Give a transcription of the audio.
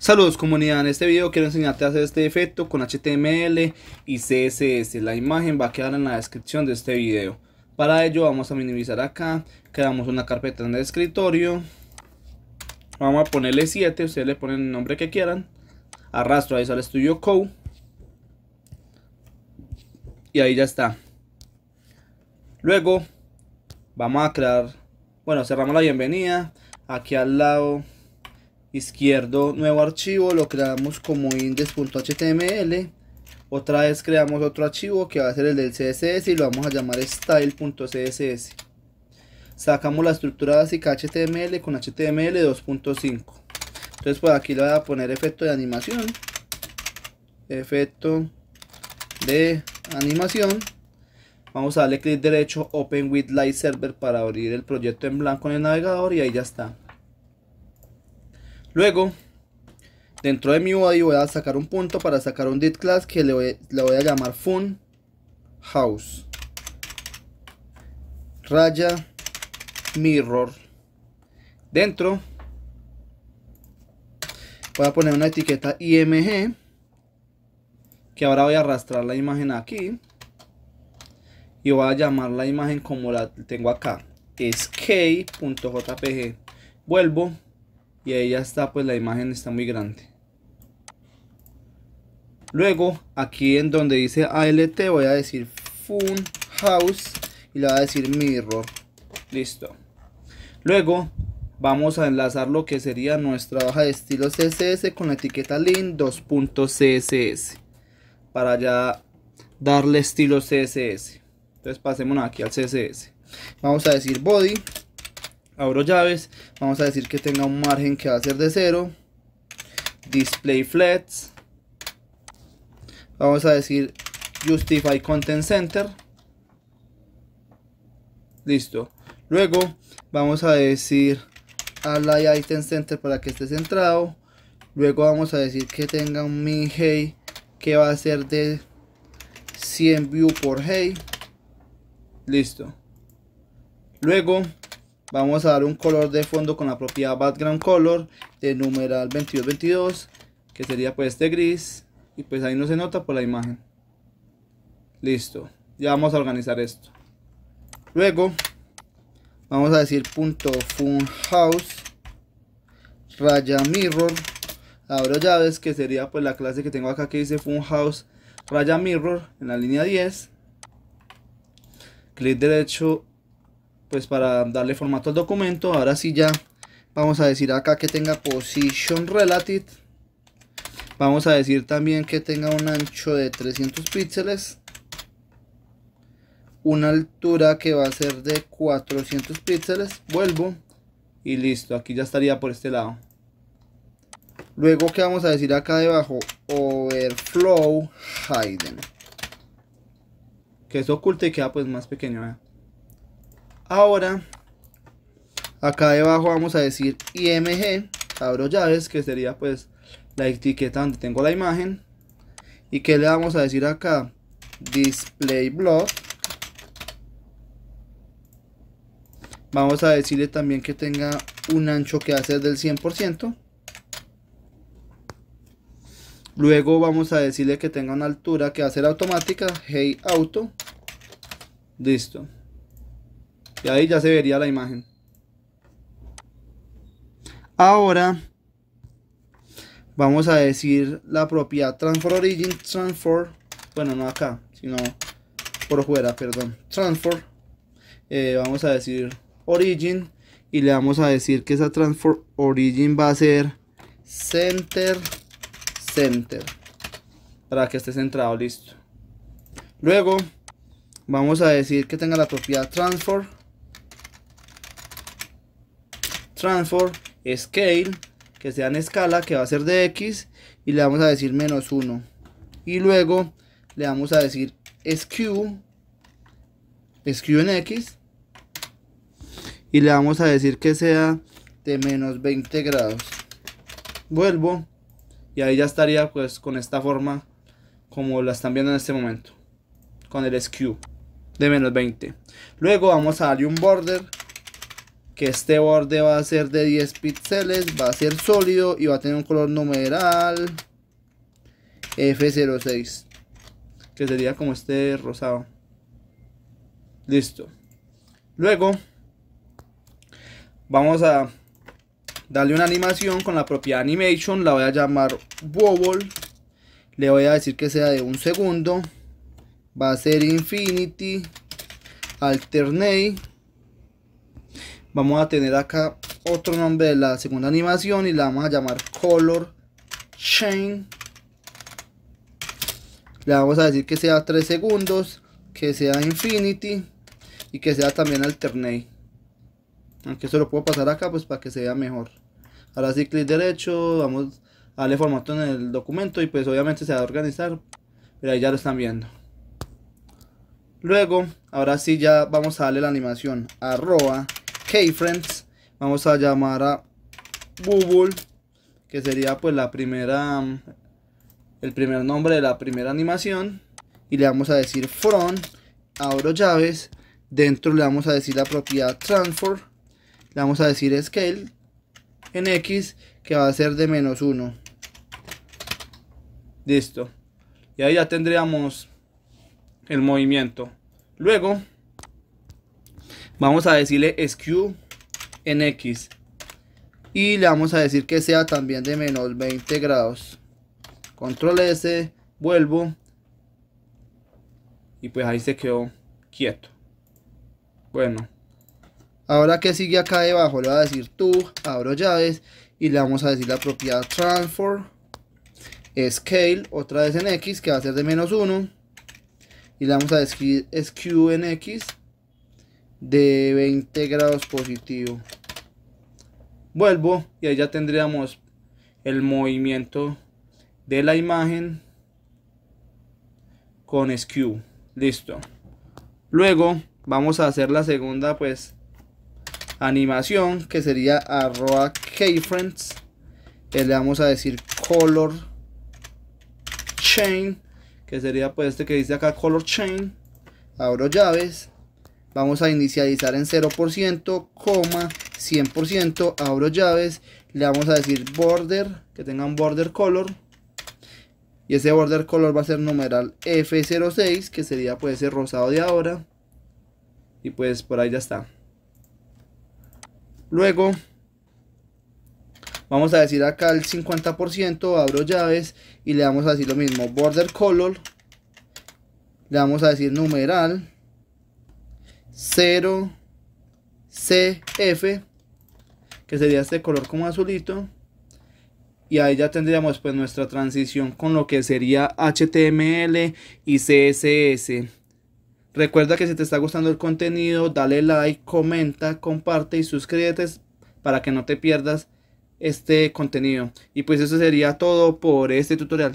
Saludos comunidad, en este video quiero enseñarte a hacer este efecto con HTML y CSS. La imagen va a quedar en la descripción de este video. Para ello vamos a minimizar acá, creamos una carpeta en el escritorio. Vamos a ponerle 7, ustedes le ponen el nombre que quieran. Arrastro, ahí sale Studio Code. Y ahí ya está. Luego vamos a crear, bueno cerramos la bienvenida. Aquí al lado izquierdo, nuevo archivo, lo creamos como index.html. Otra vez creamos otro archivo que va a ser el del CSS y lo vamos a llamar style.css. Sacamos la estructura básica HTML con HTML 2.5. Entonces por aquí le voy a poner efecto de animación. Efecto de animación. Vamos a darle clic derecho Open with Light Server para abrir el proyecto en blanco en el navegador y ahí ya está. Luego, dentro de mi body voy a sacar un punto para sacar un did class que le voy, a llamar fun house. Raya mirror. Dentro voy a poner una etiqueta img que ahora voy a arrastrar la imagen aquí y voy a llamar la imagen como la tengo acá escape.jpg vuelvo y ahí ya está pues la imagen está muy grande luego aquí en donde dice alt voy a decir fun house y le voy a decir mirror listo luego vamos a enlazar lo que sería nuestra hoja de estilo css con la etiqueta link 2.css para ya darle estilo css entonces pasemos aquí al css vamos a decir body abro llaves, vamos a decir que tenga un margen que va a ser de 0, display flats, vamos a decir justify content center, listo, luego vamos a decir align item center para que esté centrado, luego vamos a decir que tenga un min hey que va a ser de 100 view por hey, listo, luego vamos a dar un color de fondo con la propiedad background color de numeral 2222 que sería pues este gris y pues ahí no se nota por la imagen listo ya vamos a organizar esto luego vamos a decir punto fun house raya mirror abro llaves que sería pues la clase que tengo acá que dice Funhouse house raya mirror en la línea 10 clic derecho pues para darle formato al documento ahora sí ya vamos a decir acá que tenga position relative vamos a decir también que tenga un ancho de 300 píxeles una altura que va a ser de 400 píxeles vuelvo y listo aquí ya estaría por este lado luego que vamos a decir acá debajo overflow hidden que se oculte y queda pues más pequeño Ahora, acá debajo vamos a decir img, abro llaves, que sería pues la etiqueta donde tengo la imagen. ¿Y que le vamos a decir acá? Display block. Vamos a decirle también que tenga un ancho que hace del 100%. Luego vamos a decirle que tenga una altura que va automática. Hey auto. Listo. Y ahí ya se vería la imagen. Ahora vamos a decir la propiedad transfer origin transfer. Bueno, no acá, sino por fuera, perdón. Transfer. Eh, vamos a decir origin y le vamos a decir que esa transfer origin va a ser center center para que esté centrado listo luego vamos a decir que tenga la propiedad transfer transform scale, que sea en escala, que va a ser de x, y le vamos a decir menos 1. Y luego le vamos a decir skew, skew en x, y le vamos a decir que sea de menos 20 grados. Vuelvo, y ahí ya estaría pues con esta forma como la están viendo en este momento, con el skew de menos 20. Luego vamos a darle un border que este borde va a ser de 10 píxeles, va a ser sólido y va a tener un color numeral F06, que sería como este rosado. Listo. Luego, vamos a darle una animación con la propia animation, la voy a llamar wobble, le voy a decir que sea de un segundo, va a ser infinity, alternate, vamos a tener acá otro nombre de la segunda animación y la vamos a llamar color chain le vamos a decir que sea 3 segundos que sea infinity y que sea también alternate aunque eso lo puedo pasar acá pues para que se vea mejor ahora sí clic derecho vamos a darle formato en el documento y pues obviamente se va a organizar pero ahí ya lo están viendo luego ahora sí ya vamos a darle la animación arroba Ok, friends. Vamos a llamar a Bubble, que sería pues la primera, mm, el primer nombre de la primera animación. Y le vamos a decir Front, abro llaves, dentro le vamos a decir la propiedad Transfer, le vamos a decir scale en x, que va a ser de menos 1. Listo. Y ahí ya tendríamos el movimiento. Luego Vamos a decirle skew en X. Y le vamos a decir que sea también de menos 20 grados. Control S, vuelvo. Y pues ahí se quedó quieto. Bueno. Ahora que sigue acá debajo, le va a decir tú, abro llaves. Y le vamos a decir la propiedad transform scale, otra vez en X, que va a ser de menos 1. Y le vamos a decir skew en X de 20 grados positivo vuelvo y ahí ya tendríamos el movimiento de la imagen con skew listo luego vamos a hacer la segunda pues animación que sería arroba keyframes eh, le vamos a decir color chain que sería pues este que dice acá color chain abro llaves Vamos a inicializar en 0%, 100%, abro llaves, le vamos a decir border, que tenga un border color. Y ese border color va a ser numeral F06, que sería pues ese rosado de ahora. Y pues por ahí ya está. Luego vamos a decir acá el 50%, abro llaves y le vamos a decir lo mismo, border color, le vamos a decir numeral 0 CF, que sería este color como azulito. Y ahí ya tendríamos pues nuestra transición con lo que sería HTML y CSS. Recuerda que si te está gustando el contenido, dale like, comenta, comparte y suscríbete para que no te pierdas este contenido. Y pues eso sería todo por este tutorial.